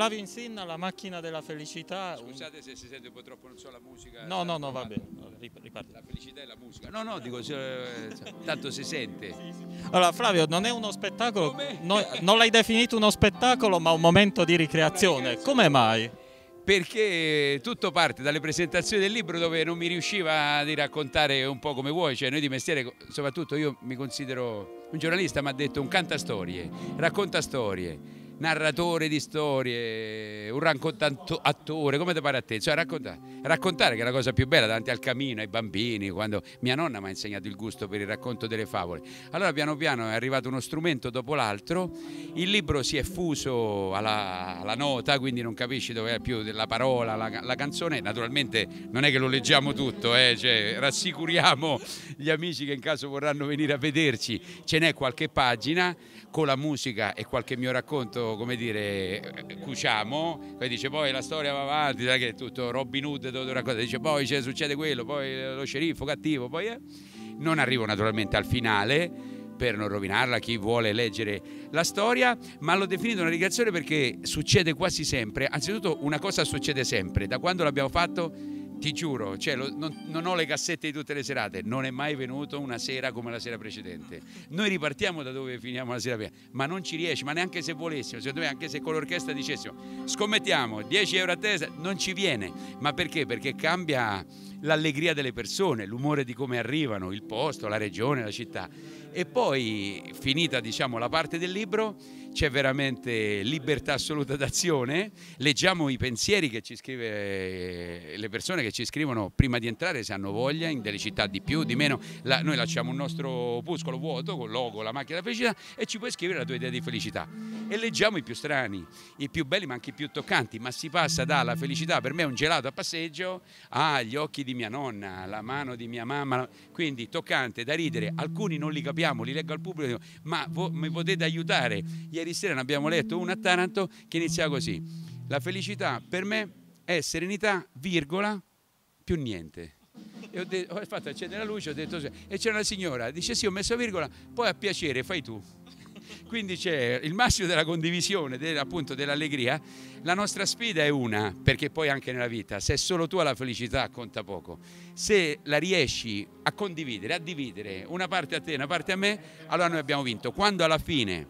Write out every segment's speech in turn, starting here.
Flavio Insinna, La macchina della felicità. Scusate se si sente un po' troppo, non so la musica. No, no, no, va bene, riparte. La felicità e la musica. No, no, dico, eh, tanto si sente. Allora Flavio, non è uno spettacolo, no, non l'hai definito uno spettacolo ma un momento di ricreazione, come mai? perché tutto parte dalle presentazioni del libro dove non mi riusciva di raccontare un po' come vuoi, cioè noi di mestiere, soprattutto io mi considero un giornalista, mi ha detto un canta storie, racconta storie narratore di storie, un raccontatore, come ti pare a te? Cioè, raccontare, raccontare che è la cosa più bella davanti al camino, ai bambini, quando mia nonna mi ha insegnato il gusto per il racconto delle favole. Allora piano piano è arrivato uno strumento dopo l'altro, il libro si è fuso alla, alla nota, quindi non capisci dove è più la parola, la, la, canzone, naturalmente non è che lo leggiamo tutto, eh, cioè, rassicuriamo gli amici che in caso vorranno venire a vederci, ce n'è qualche pagina con la musica e qualche mio racconto come dire, cuciamo, poi dice poi la storia va avanti, sai che è tutto Robin Hood, tutto una dice poi succede quello, poi lo sceriffo cattivo, poi è... Eh. non arrivo naturalmente al finale per non rovinarla chi vuole leggere la storia, ma l'ho definito una rigazione perché succede quasi sempre, anzitutto una cosa succede sempre, da quando l'abbiamo fatto ti giuro, cioè, lo, non, non, ho le cassette di tutte le serate, non è mai venuto una sera come la sera precedente. Noi ripartiamo da dove finiamo la sera prima, ma non ci riesci, ma neanche se volessimo, secondo me anche se con l'orchestra dicessimo scommettiamo 10 euro a testa, non ci viene, ma perché? Perché cambia l'allegria delle persone, l'umore di come arrivano, il posto, la regione, la città. E poi, finita diciamo, la parte del libro, c'è veramente libertà assoluta d'azione, leggiamo i pensieri che ci scrive le persone che ci scrivono prima di entrare se hanno voglia, in delle città di più, di meno, la, noi lasciamo un nostro opuscolo vuoto con il logo, la macchina della felicità e ci puoi scrivere la tua idea di felicità e leggiamo i più strani, i più belli ma anche i più toccanti, ma si passa dalla felicità per me è un gelato a passeggio agli occhi di di mia nonna, la mano di mia mamma, quindi toccante, da ridere, alcuni non li capiamo, li leggo al pubblico, ma mi potete aiutare? Ieri sera ne abbiamo letto uno a Taranto che inizia così, la felicità per me è serenità, virgola, più niente e ho, detto, ho, fatto accendere la luce ho detto, e c'è una signora, dice sì ho messo virgola, poi a piacere fai tu. Quindi c'è il massimo della condivisione, appunto dell'allegria. La nostra sfida è una, perché poi anche nella vita, se è solo tu la felicità conta poco. Se la riesci a condividere, a dividere una parte a te, e una parte a me, allora noi abbiamo vinto. Quando alla fine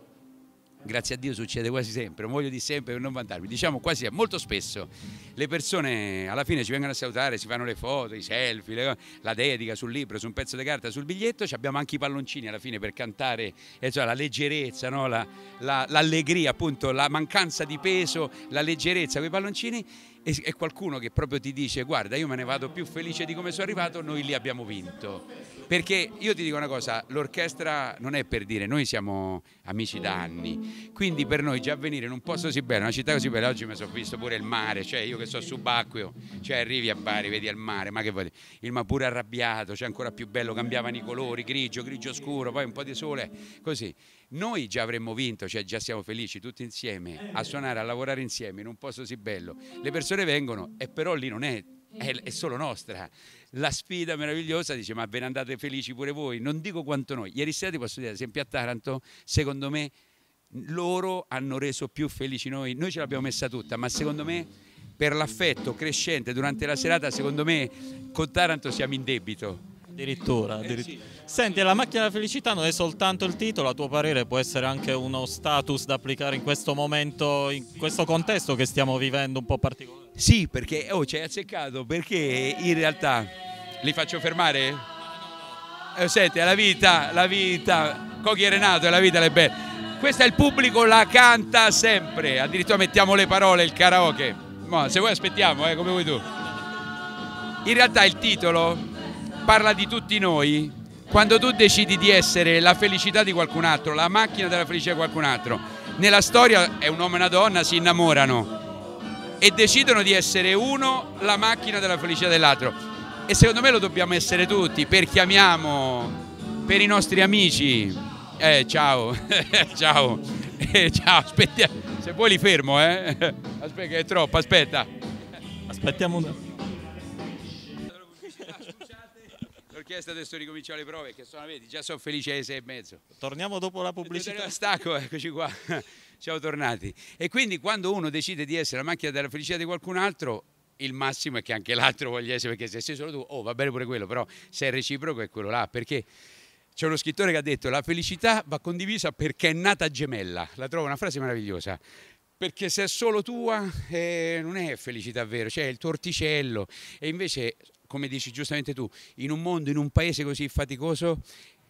grazie a Dio succede quasi sempre, non voglio di sempre per non vantarmi, diciamo quasi molto spesso le persone alla fine ci vengono a salutare, si fanno le foto, i selfie, le, la dedica sul libro, su un pezzo di carta, sul biglietto, abbiamo anche i palloncini alla fine per cantare cioè, la leggerezza, no? l'allegria, la, la, appunto la mancanza di peso, la leggerezza, quei palloncini e, e qualcuno che proprio ti dice guarda io me ne vado più felice di come sono arrivato, noi lì abbiamo vinto. Perché io ti dico una cosa, l'orchestra non è per dire, noi siamo amici da anni, quindi per noi già venire in un posto così bello, una città così bella, oggi mi sono visto pure il mare, cioè io che sono subacqueo, cioè arrivi a Bari, vedi il mare, ma che vuoi il ma pure arrabbiato, cioè ancora più bello, cambiavano i colori, grigio, grigio scuro, poi un po' di sole, così. Noi già avremmo vinto, cioè già siamo felici tutti insieme a eh. suonare, a lavorare insieme in un posto così bello. Le persone vengono e però lì non è è, solo nostra. La sfida meravigliosa dice: Ma ve ne andate felici pure voi. Non dico quanto noi. Ieri sera ti posso dire, ad esempio, a Taranto, secondo me loro hanno reso più felici noi. Noi ce l'abbiamo messa tutta, ma secondo me per l'affetto crescente durante la serata, secondo me con Taranto siamo in debito Addirittura, addirittura. Eh sì. Senti, la macchina della felicità non è soltanto il titolo, a tuo parere può essere anche uno status da applicare in questo momento, in questo contesto che stiamo vivendo un po' particolare? Sì, perché oh, ci hai azzeccato, perché in realtà li faccio fermare? Eh, senti, la vita, la vita, Cochi e Renato, è la vita le bella. Questa è il pubblico, la canta sempre, addirittura mettiamo le parole, il karaoke. Ma se vuoi aspettiamo, eh, come vuoi tu. In realtà il titolo parla di tutti noi, quando tu decidi di essere la felicità di qualcun altro, la macchina della felicità di qualcun altro, nella storia è un uomo e una donna, si innamorano e decidono di essere uno la macchina della felicità dell'altro. E secondo me lo dobbiamo essere tutti, per chi amiamo, per i nostri amici. Eh, ciao, ciao, eh, ciao, aspettiamo. Se vuoi li fermo, eh. Aspetta, che è troppo, aspetta. Aspettiamo un... attimo. chiesto adesso ricomincio le prove che sono vedi già sono felice alle sei e mezzo torniamo dopo la pubblicità stacco eccoci qua siamo tornati e quindi quando uno decide di essere la macchina della felicità di qualcun altro il massimo è che anche l'altro voglia essere perché se sei solo tu oh va bene pure quello però se è reciproco è quello là perché c'è uno scrittore che ha detto la felicità va condivisa perché è nata gemella la trovo una frase meravigliosa perché se è solo tua eh, non è felicità vero, cioè è il tuo orticello e invece come dici giustamente tu, in un mondo, in un paese così faticoso,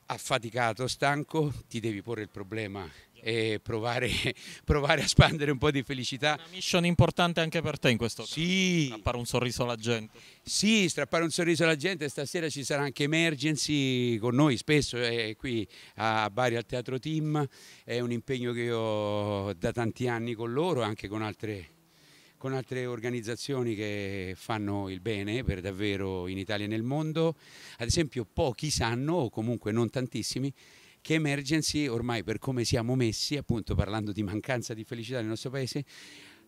affaticato, stanco, ti devi porre il problema e provare, provare, a spandere un po' di felicità. Una mission importante anche per te in questo caso. Sì. Strappare un sorriso alla gente. Sì, strappare un sorriso alla gente. Stasera ci sarà anche Emergency con noi spesso eh, qui a Bari al Teatro Team. È un impegno che io ho da tanti anni con loro, anche con altre con altre organizzazioni che fanno il bene per davvero in Italia e nel mondo. Ad esempio pochi sanno, o comunque non tantissimi, che Emergency ormai per come siamo messi, appunto parlando di mancanza di felicità nel nostro paese,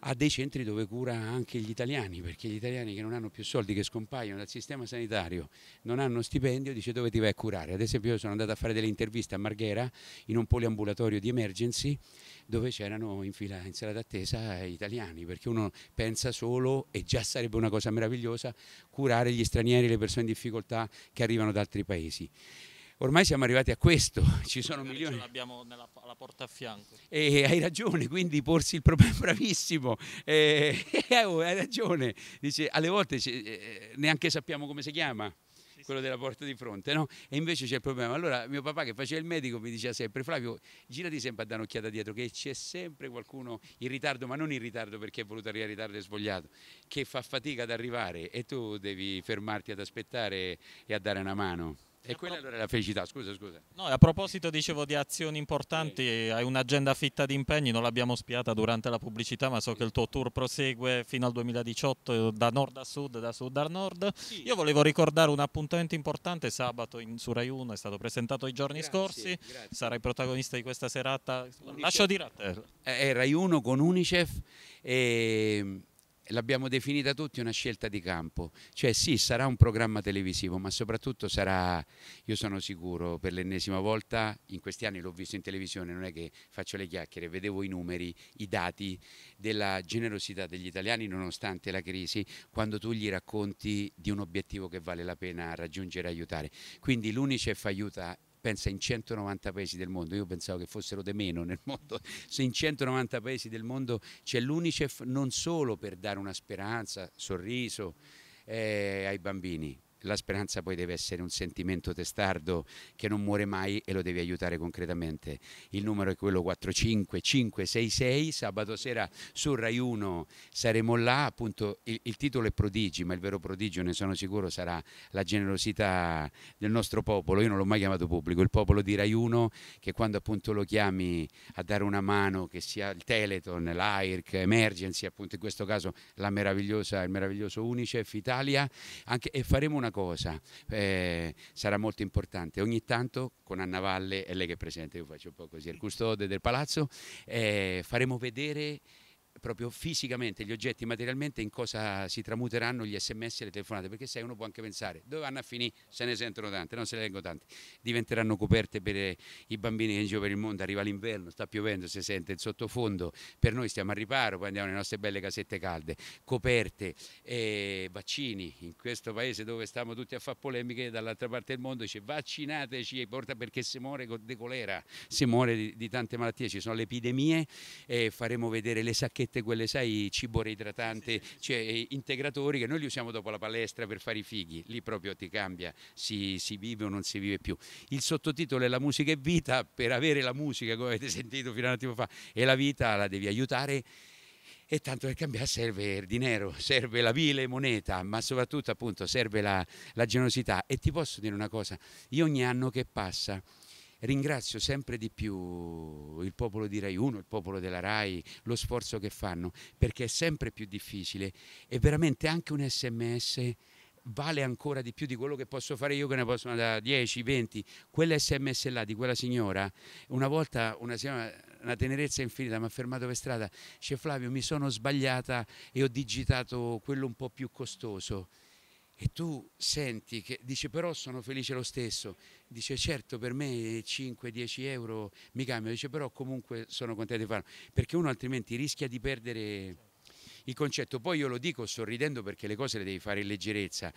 a dei centri dove cura anche gli italiani, perché gli italiani che non hanno più soldi, che scompaiono dal sistema sanitario, non hanno stipendio, dice dove ti vai a curare. Ad esempio io sono andato a fare delle interviste a Marghera in un poliambulatorio di emergency dove c'erano in fila in sala d'attesa eh, italiani, perché uno pensa solo, e già sarebbe una cosa meravigliosa, curare gli stranieri, le persone in difficoltà che arrivano da altri paesi ormai siamo arrivati a questo, ci sono Perché milioni. Ce l'abbiamo nella la porta a fianco. E hai ragione, quindi porsi il problema, bravissimo, e, eh, oh, hai ragione, dice, alle volte eh, eh, neanche sappiamo come si chiama quello della porta di fronte, no? E invece c'è il problema. Allora mio papà che faceva il medico mi diceva sempre Flavio, girati sempre a dare un'occhiata dietro che c'è sempre qualcuno in ritardo, ma non in ritardo perché è voluto arrivare in ritardo e svogliato, che fa fatica ad arrivare e tu devi fermarti ad aspettare e a dare una mano. E quella allora è la felicità, scusa, scusa. No, a proposito dicevo di azioni importanti, hai un'agenda fitta di impegni, non l'abbiamo spiata durante la pubblicità, ma so che il tuo tour prosegue fino al 2018 da nord a sud, da sud a nord. Io volevo ricordare un appuntamento importante, sabato in, su Rai 1 è stato presentato i giorni grazie, scorsi, grazie. sarai protagonista di questa serata, lascio dire a te. È eh, eh, Rai 1 con Unicef e l'abbiamo definita tutti una scelta di campo, cioè sì sarà un programma televisivo ma soprattutto sarà, io sono sicuro per l'ennesima volta, in questi anni l'ho visto in televisione, non è che faccio le chiacchiere, vedevo i numeri, i dati della generosità degli italiani nonostante la crisi, quando tu gli racconti di un obiettivo che vale la pena raggiungere e aiutare. Quindi l'Unicef aiuta pensa in 190 paesi del mondo, io pensavo che fossero di meno nel mondo, se in 190 paesi del mondo c'è l'UNICEF non solo per dare una speranza, sorriso eh, ai bambini, la speranza poi deve essere un sentimento testardo che non muore mai e lo devi aiutare concretamente. Il numero è quello 45566, sabato sera su Rai 1 saremo là, appunto il, il, titolo è prodigi, ma il vero prodigio ne sono sicuro sarà la generosità del nostro popolo, io non l'ho mai chiamato pubblico, il popolo di Rai 1 che quando appunto lo chiami a dare una mano, che sia il Teleton, l'AIRC, Emergency, appunto in questo caso la meravigliosa, il meraviglioso Unicef Italia, anche, e faremo una cosa, eh, sarà molto importante. Ogni tanto con Anna Valle, e lei che è presente, io faccio un po' così, il custode del palazzo, eh, faremo vedere proprio fisicamente gli oggetti materialmente in cosa si tramuteranno gli sms e le telefonate perché sai uno può anche pensare dove vanno a finire se ne sentono tante non se ne leggo tante diventeranno coperte per eh, i bambini che in giro per il mondo arriva l'inverno sta piovendo si sente il sottofondo per noi stiamo al riparo poi andiamo nelle nostre belle casette calde coperte eh, vaccini in questo paese dove stiamo tutti a fare polemiche dall'altra parte del mondo dice vaccinateci porta perché se muore di colera se muore di, di tante malattie ci sono le epidemie eh, faremo vedere le sacchette mette quelle, sai, cibo reidratante, cioè eh, integratori che noi li usiamo dopo la palestra per fare i fighi, lì proprio ti cambia, si, si vive o non si vive più. Il sottotitolo è La musica è vita, per avere la musica, come avete sentito fino a un attimo fa, e la vita la devi aiutare e tanto per cambiare serve il dinero, serve la vile moneta, ma soprattutto appunto serve la, la generosità. E ti posso dire una cosa, io ogni anno che passa ringrazio sempre di più il popolo di Rai 1, il popolo della Rai, lo sforzo che fanno, perché è sempre più difficile e veramente anche un sms vale ancora di più di quello che posso fare io che ne posso da 10, 20 Quell'SMS là di quella signora una volta una signora una tenerezza infinita mi ha fermato per strada dice Flavio mi sono sbagliata e ho digitato quello un po' più costoso e tu senti che dice però sono felice lo stesso dice certo per me 5-10 euro mi cambiano, dice però comunque sono contento di farlo, perché uno altrimenti rischia di perdere il concetto. Poi io lo dico sorridendo perché le cose le devi fare in leggerezza.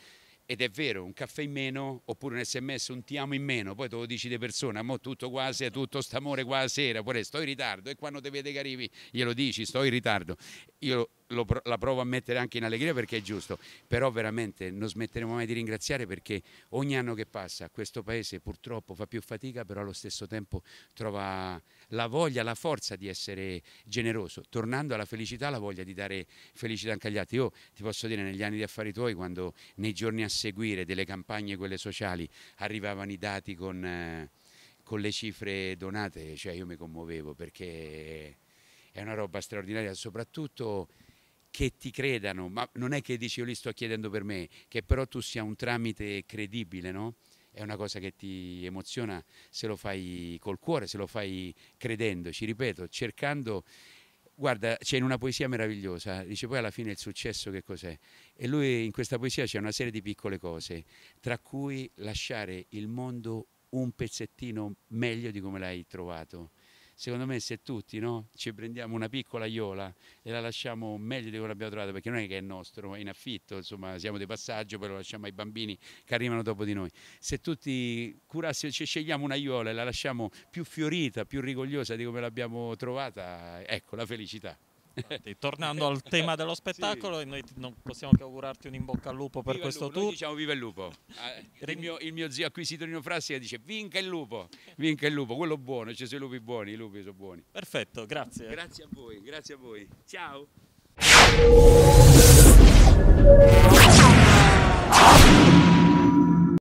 Ed è vero, un caffè in meno oppure un sms, un ti amo in meno, poi te lo dici di persona, mo tutto quasi, tutto st'amore qua a sera, pure sto in ritardo e quando ti vede che arrivi glielo dici, sto in ritardo. Io lo, la provo a mettere anche in allegria perché è giusto, però veramente non smetteremo mai di ringraziare perché ogni anno che passa questo paese purtroppo fa più fatica, però allo stesso tempo trova la voglia, la forza di essere generoso, tornando alla felicità, la voglia di dare felicità anche agli altri. Io ti posso dire negli anni di affari tuoi, quando nei giorni a seguire delle campagne, quelle sociali, arrivavano i dati con, con le cifre donate, cioè io mi commuovevo perché... È una roba straordinaria, soprattutto che ti credano, ma non è che dici io li sto chiedendo per me, che però tu sia un tramite credibile, no? È una cosa che ti emoziona se lo fai col cuore, se lo fai credendoci, ripeto, cercando guarda, c'è in una poesia meravigliosa, dice poi alla fine il successo che cos'è? E lui in questa poesia c'è una serie di piccole cose, tra cui lasciare il mondo un pezzettino meglio di come l'hai trovato secondo me se tutti no, ci prendiamo una piccola iola e la lasciamo meglio di quello che abbiamo trovato, perché non è che è nostro, è in affitto, insomma siamo di passaggio, però lo lasciamo ai bambini che arrivano dopo di noi. Se tutti curassimo, ci scegliamo una iola e la lasciamo più fiorita, più rigogliosa di come l'abbiamo trovata, ecco la felicità tornando al tema dello spettacolo, sì. noi non possiamo che augurarti un in bocca al lupo per viva questo tour. diciamo viva il lupo. Ah, il mio, il mio zio acquisito in Frassica dice vinca il lupo, vinca il lupo, quello buono, ci cioè sono i lupi buoni, i lupi sono buoni. Perfetto, grazie. Grazie a voi, grazie a voi. Ciao.